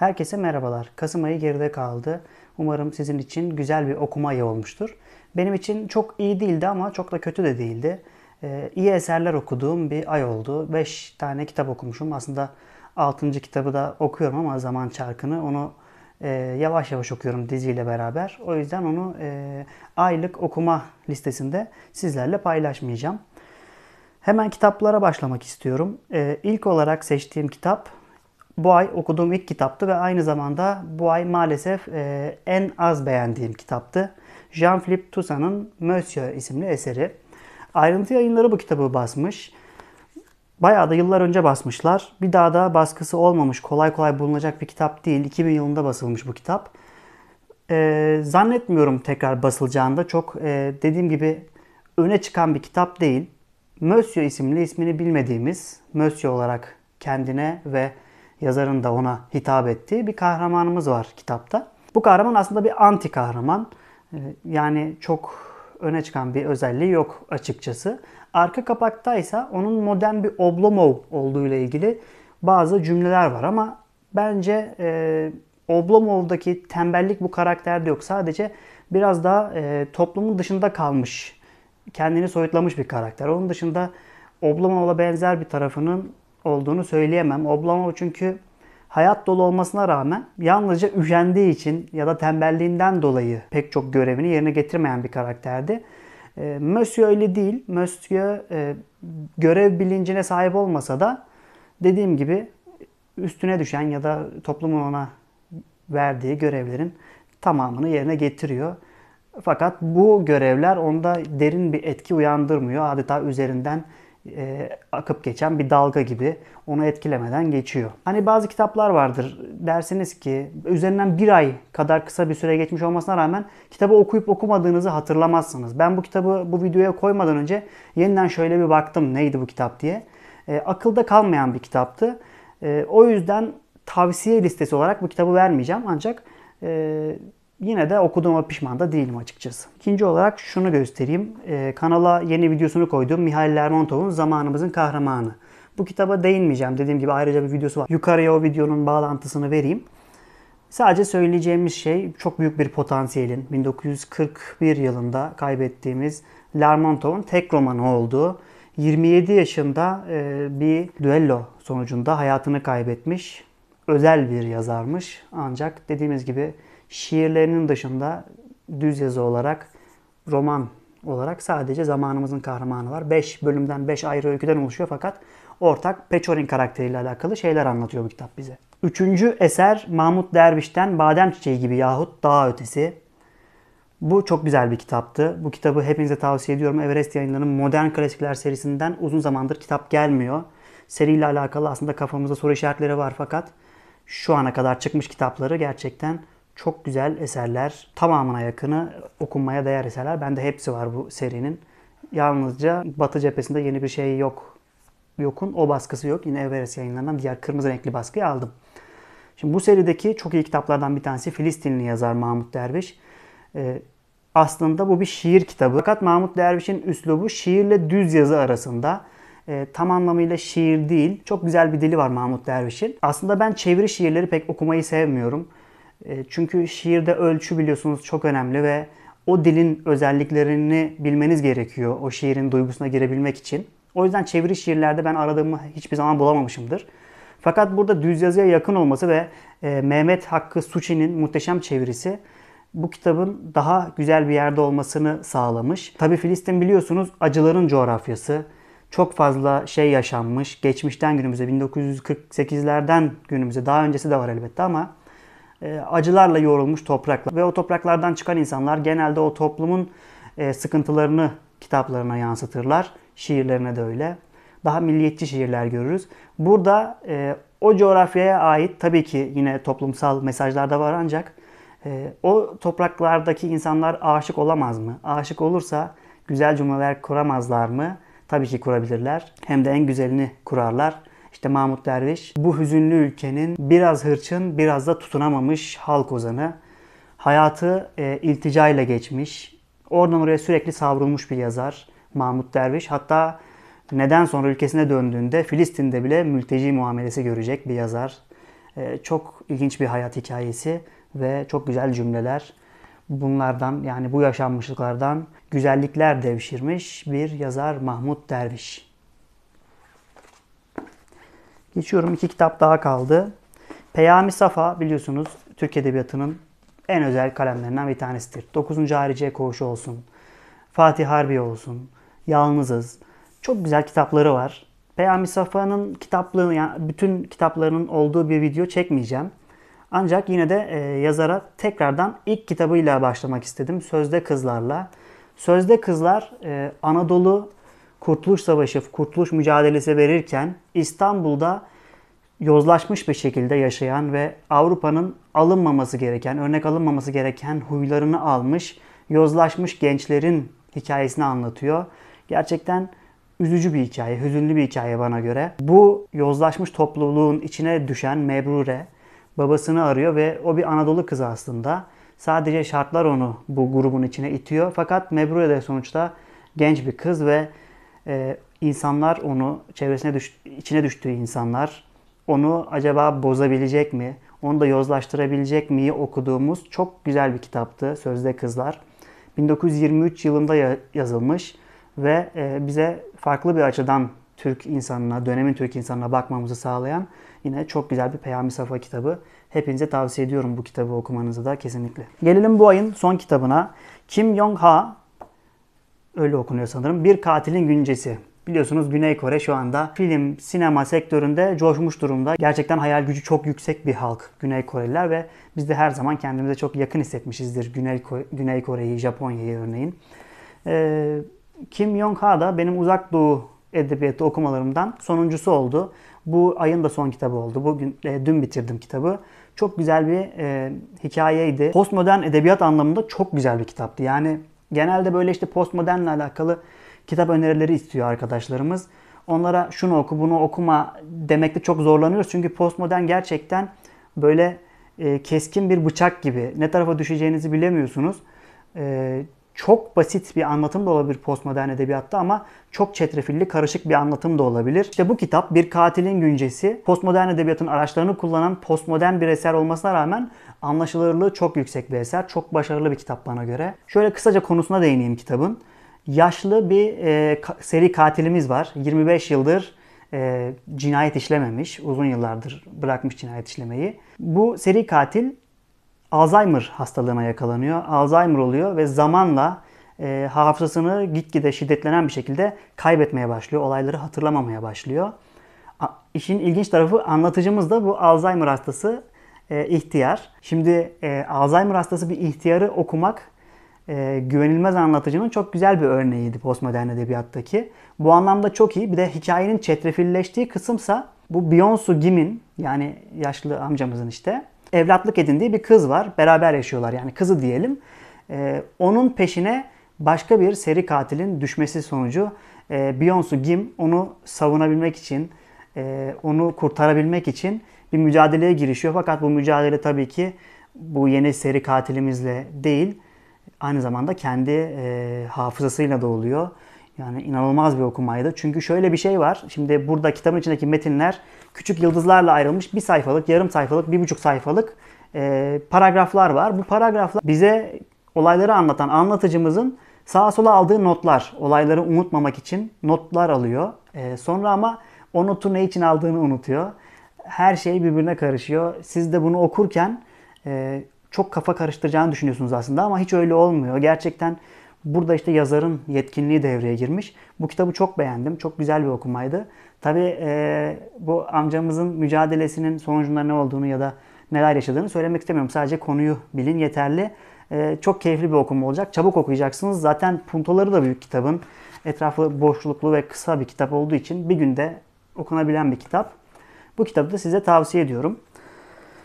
Herkese merhabalar. Kasım ayı geride kaldı. Umarım sizin için güzel bir okuma ayı olmuştur. Benim için çok iyi değildi ama çok da kötü de değildi. Ee, iyi eserler okuduğum bir ay oldu. 5 tane kitap okumuşum. Aslında 6. kitabı da okuyorum ama zaman çarkını onu e, yavaş yavaş okuyorum diziyle beraber. O yüzden onu e, aylık okuma listesinde sizlerle paylaşmayacağım. Hemen kitaplara başlamak istiyorum. E, ilk olarak seçtiğim kitap bu ay okuduğum ilk kitaptı ve aynı zamanda bu ay maalesef e, en az beğendiğim kitaptı. Jean-Philippe Toussaint'ın Monsieur isimli eseri. Ayrıntı yayınları bu kitabı basmış. Bayağı da yıllar önce basmışlar. Bir daha da baskısı olmamış, kolay kolay bulunacak bir kitap değil. 2000 yılında basılmış bu kitap. Ee, zannetmiyorum tekrar basılacağını da Çok e, dediğim gibi öne çıkan bir kitap değil. Monsieur isimli ismini bilmediğimiz, Monsieur olarak kendine ve yazarın da ona hitap ettiği bir kahramanımız var kitapta. Bu kahraman aslında bir anti kahraman. Ee, yani çok öne çıkan bir özelliği yok açıkçası. Arka kapakta ise onun modern bir Oblomov olduğu ile ilgili bazı cümleler var ama bence e, Oblomov'daki tembellik bu karakterde yok. Sadece biraz daha e, toplumun dışında kalmış, kendini soyutlamış bir karakter. Onun dışında Oblomov'a benzer bir tarafının olduğunu söyleyemem. Oblomov çünkü hayat dolu olmasına rağmen yalnızca üşendiği için ya da tembelliğinden dolayı pek çok görevini yerine getirmeyen bir karakterdi. E, Monsieur öyle değil. Monsieur e, görev bilincine sahip olmasa da dediğim gibi üstüne düşen ya da toplumun ona verdiği görevlerin tamamını yerine getiriyor. Fakat bu görevler onda derin bir etki uyandırmıyor. Adeta üzerinden e, akıp geçen bir dalga gibi onu etkilemeden geçiyor. Hani bazı kitaplar vardır dersiniz ki üzerinden bir ay kadar kısa bir süre geçmiş olmasına rağmen kitabı okuyup okumadığınızı hatırlamazsınız. Ben bu kitabı bu videoya koymadan önce yeniden şöyle bir baktım neydi bu kitap diye. E, akılda kalmayan bir kitaptı. E, o yüzden tavsiye listesi olarak bu kitabı vermeyeceğim ancak e, yine de okuduğuma pişman da değilim açıkçası. İkinci olarak şunu göstereyim. Ee, kanala yeni videosunu koydum Mihail Lermontov'un Zamanımızın Kahramanı. Bu kitaba değinmeyeceğim. Dediğim gibi ayrıca bir videosu var. Yukarıya o videonun bağlantısını vereyim. Sadece söyleyeceğimiz şey çok büyük bir potansiyelin 1941 yılında kaybettiğimiz Lermontov'un tek romanı olduğu 27 yaşında e, bir düello sonucunda hayatını kaybetmiş özel bir yazarmış. Ancak dediğimiz gibi şiirlerinin dışında düz yazı olarak roman olarak sadece zamanımızın kahramanı var. 5 bölümden 5 ayrı öyküden oluşuyor fakat ortak Peçorin karakteriyle alakalı şeyler anlatıyor bu kitap bize. Üçüncü eser Mahmut Derviş'ten Badem Çiçeği gibi yahut Dağ Ötesi. Bu çok güzel bir kitaptı. Bu kitabı hepinize tavsiye ediyorum. Everest yayınlarının Modern Klasikler serisinden uzun zamandır kitap gelmiyor. Seriyle alakalı aslında kafamızda soru işaretleri var fakat şu ana kadar çıkmış kitapları gerçekten çok güzel eserler, tamamına yakını okunmaya değer eserler. Bende hepsi var bu serinin. Yalnızca Batı cephesinde yeni bir şey yok. Yok'un o baskısı yok. Yine Everest yayınlarından diğer kırmızı renkli baskıyı aldım. Şimdi bu serideki çok iyi kitaplardan bir tanesi Filistinli yazar Mahmut Derviş. Ee, aslında bu bir şiir kitabı. Fakat Mahmut Derviş'in üslubu şiirle düz yazı arasında. E, tam anlamıyla şiir değil. Çok güzel bir dili var Mahmut Derviş'in. Aslında ben çeviri şiirleri pek okumayı sevmiyorum. E, çünkü şiirde ölçü biliyorsunuz çok önemli ve o dilin özelliklerini bilmeniz gerekiyor o şiirin duygusuna girebilmek için. O yüzden çeviri şiirlerde ben aradığımı hiçbir zaman bulamamışımdır. Fakat burada düz yazıya yakın olması ve e, Mehmet Hakkı Suçi'nin muhteşem çevirisi bu kitabın daha güzel bir yerde olmasını sağlamış. Tabi Filistin biliyorsunuz acıların coğrafyası. Çok fazla şey yaşanmış. Geçmişten günümüze 1948'lerden günümüze daha öncesi de var elbette ama e, acılarla yoğrulmuş topraklar. Ve o topraklardan çıkan insanlar genelde o toplumun e, sıkıntılarını kitaplarına yansıtırlar. Şiirlerine de öyle. Daha milliyetçi şiirler görürüz. Burada e, o coğrafyaya ait tabii ki yine toplumsal mesajlar da var ancak e, o topraklardaki insanlar aşık olamaz mı? Aşık olursa güzel cümleler kuramazlar mı? Tabii ki kurabilirler. Hem de en güzelini kurarlar. İşte Mahmut Derviş bu hüzünlü ülkenin biraz hırçın biraz da tutunamamış halk ozanı. Hayatı e, iltica ile geçmiş. Oradan oraya sürekli savrulmuş bir yazar Mahmut Derviş. Hatta neden sonra ülkesine döndüğünde Filistin'de bile mülteci muamelesi görecek bir yazar. E, çok ilginç bir hayat hikayesi ve çok güzel cümleler. Bunlardan yani bu yaşanmışlıklardan güzellikler devşirmiş bir yazar Mahmut Derviş. Geçiyorum iki kitap daha kaldı. Peyami Safa biliyorsunuz Türk Edebiyatı'nın en özel kalemlerinden bir tanesidir. 9. hariciye Koğuşu olsun, Fatih Harbi olsun, Yalnızız. Çok güzel kitapları var. Peyami Safa'nın kitaplığını, yani bütün kitaplarının olduğu bir video çekmeyeceğim. Ancak yine de e, yazara tekrardan ilk kitabıyla başlamak istedim. Sözde Kızlar'la. Sözde Kızlar e, Anadolu Kurtuluş Savaşı, Kurtuluş Mücadelesi verirken İstanbul'da yozlaşmış bir şekilde yaşayan ve Avrupa'nın alınmaması gereken, örnek alınmaması gereken huylarını almış, yozlaşmış gençlerin hikayesini anlatıyor. Gerçekten üzücü bir hikaye, hüzünlü bir hikaye bana göre. Bu yozlaşmış topluluğun içine düşen Mebrure babasını arıyor ve o bir Anadolu kızı aslında. Sadece şartlar onu bu grubun içine itiyor. Fakat Mebrure de sonuçta genç bir kız ve e, insanlar onu, çevresine düş, içine düştüğü insanlar onu acaba bozabilecek mi? Onu da yozlaştırabilecek miyi okuduğumuz çok güzel bir kitaptı Sözde Kızlar. 1923 yılında yazılmış ve e, bize farklı bir açıdan Türk insanına, dönemin Türk insanına bakmamızı sağlayan yine çok güzel bir Peyami Safa kitabı. Hepinize tavsiye ediyorum bu kitabı okumanızı da kesinlikle. Gelelim bu ayın son kitabına. Kim Yong Ha Öyle okunuyor sanırım. Bir Katilin Güncesi. Biliyorsunuz Güney Kore şu anda film, sinema sektöründe coşmuş durumda. Gerçekten hayal gücü çok yüksek bir halk Güney Koreliler ve biz de her zaman kendimize çok yakın hissetmişizdir Güney, Kore, Güney Kore'yi, Japonya'yı örneğin. Ee, Kim Yong-ha da benim uzak doğu edebiyatı okumalarımdan sonuncusu oldu. Bu ayın da son kitabı oldu. Bugün e, dün bitirdim kitabı. Çok güzel bir e, hikayeydi. Postmodern edebiyat anlamında çok güzel bir kitaptı. Yani Genelde böyle işte postmodernle alakalı kitap önerileri istiyor arkadaşlarımız. Onlara şunu oku bunu okuma demekle çok zorlanıyoruz. Çünkü postmodern gerçekten böyle e, keskin bir bıçak gibi. Ne tarafa düşeceğinizi bilemiyorsunuz. E, çok basit bir anlatım da olabilir postmodern edebiyatta ama çok çetrefilli, karışık bir anlatım da olabilir. İşte bu kitap bir katilin güncesi. Postmodern edebiyatın araçlarını kullanan postmodern bir eser olmasına rağmen anlaşılırlığı çok yüksek bir eser. Çok başarılı bir kitap bana göre. Şöyle kısaca konusuna değineyim kitabın. Yaşlı bir e, seri katilimiz var. 25 yıldır e, cinayet işlememiş. Uzun yıllardır bırakmış cinayet işlemeyi. Bu seri katil Alzheimer hastalığına yakalanıyor. Alzheimer oluyor ve zamanla e, hafızasını gitgide şiddetlenen bir şekilde kaybetmeye başlıyor. Olayları hatırlamamaya başlıyor. A, işin ilginç tarafı anlatıcımız da bu Alzheimer hastası e, ihtiyar. Şimdi e, Alzheimer hastası bir ihtiyarı okumak e, güvenilmez anlatıcının çok güzel bir örneğiydi postmodern edebiyattaki. Bu anlamda çok iyi. Bir de hikayenin çetrefilleştiği kısımsa bu Beyoncé Gim'in yani yaşlı amcamızın işte evlatlık edindiği bir kız var. Beraber yaşıyorlar yani kızı diyelim. E, onun peşine başka bir seri katilin düşmesi sonucu e, Beyoncé Gim onu savunabilmek için, e, onu kurtarabilmek için bir mücadeleye girişiyor. Fakat bu mücadele tabii ki bu yeni seri katilimizle değil, aynı zamanda kendi e, hafızasıyla da oluyor. Yani inanılmaz bir okumaydı. Çünkü şöyle bir şey var. Şimdi burada kitabın içindeki metinler küçük yıldızlarla ayrılmış bir sayfalık, yarım sayfalık, bir buçuk sayfalık e, paragraflar var. Bu paragraflar bize olayları anlatan anlatıcımızın sağa sola aldığı notlar. Olayları unutmamak için notlar alıyor. E, sonra ama o notu ne için aldığını unutuyor. Her şey birbirine karışıyor. Siz de bunu okurken e, çok kafa karıştıracağını düşünüyorsunuz aslında ama hiç öyle olmuyor. Gerçekten Burada işte yazarın yetkinliği devreye girmiş. Bu kitabı çok beğendim. Çok güzel bir okumaydı. Tabi e, bu amcamızın mücadelesinin sonucunda ne olduğunu ya da neler yaşadığını söylemek istemiyorum. Sadece konuyu bilin yeterli. E, çok keyifli bir okuma olacak. Çabuk okuyacaksınız. Zaten puntoları da büyük kitabın. Etrafı boşluklu ve kısa bir kitap olduğu için bir günde okunabilen bir kitap. Bu kitabı da size tavsiye ediyorum.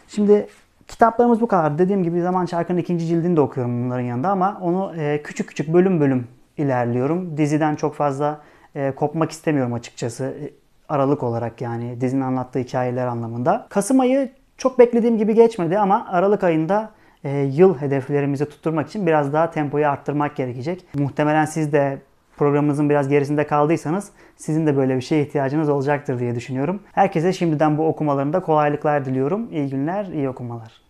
Şimdi Kitaplarımız bu kadar. Dediğim gibi Zaman Çarkı'nın ikinci cildini de okuyorum bunların yanında ama onu e, küçük küçük bölüm bölüm ilerliyorum. Diziden çok fazla e, kopmak istemiyorum açıkçası. E, aralık olarak yani dizinin anlattığı hikayeler anlamında. Kasım ayı çok beklediğim gibi geçmedi ama Aralık ayında yıl hedeflerimizi tutturmak için biraz daha tempoyu arttırmak gerekecek. Muhtemelen siz de programımızın biraz gerisinde kaldıysanız sizin de böyle bir şeye ihtiyacınız olacaktır diye düşünüyorum. Herkese şimdiden bu okumalarında kolaylıklar diliyorum. İyi günler, iyi okumalar.